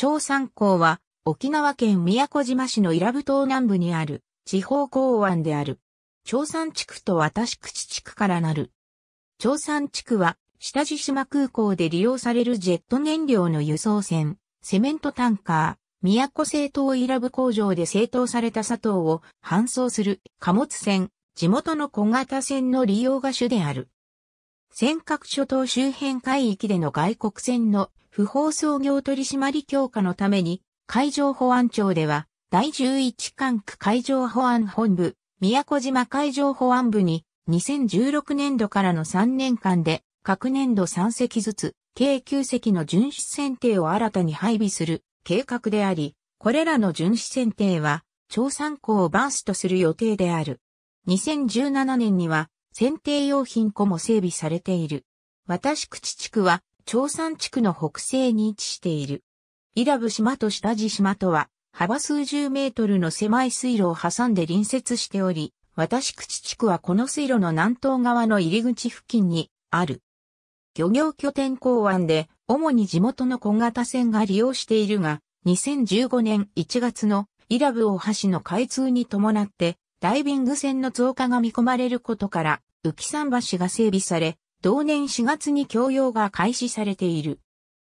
長山港は沖縄県宮古島市の伊良部島南部にある地方港湾である。長山地区と私口地区からなる。長山地区は下地島空港で利用されるジェット燃料の輸送船、セメントタンカー、宮古製糖伊良部工場で製糖された砂糖を搬送する貨物船、地元の小型船の利用が主である。尖閣諸島周辺海域での外国船の不法操業取締強化のために、海上保安庁では、第11管区海上保安本部、宮古島海上保安部に、2016年度からの3年間で、各年度3隻ずつ、計9隻の巡視船艇を新たに配備する計画であり、これらの巡視船艇は、長参考をバースとする予定である。2017年には、選定用品庫も整備されている。私口地区は、長山地区の北西に位置している。伊良部島と下地島とは、幅数十メートルの狭い水路を挟んで隣接しており、私口地区はこの水路の南東側の入り口付近にある。漁業拠点港湾で、主に地元の小型船が利用しているが、2015年1月の伊良部大橋の開通に伴って、ダイビング船の増加が見込まれることから、浮き桟橋が整備され、同年4月に供用が開始されている。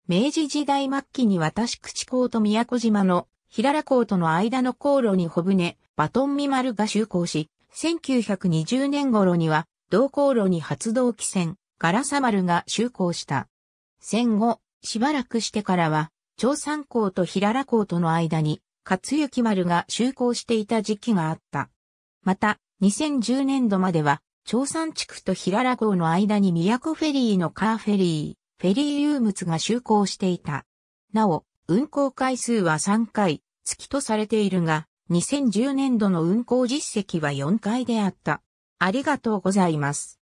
明治時代末期に私口港と宮古島の平良港との間の航路に小船、バトンミマルが就航し、1920年頃には同航路に発動機船、ガラサマルが就航した。戦後、しばらくしてからは、長山港と平良港との間に、勝幸丸が就航していた時期があった。また、2010年度までは、長山地区と平良港の間に都フェリーのカーフェリー、フェリーユームツが就航していた。なお、運航回数は3回、月とされているが、2010年度の運航実績は4回であった。ありがとうございます。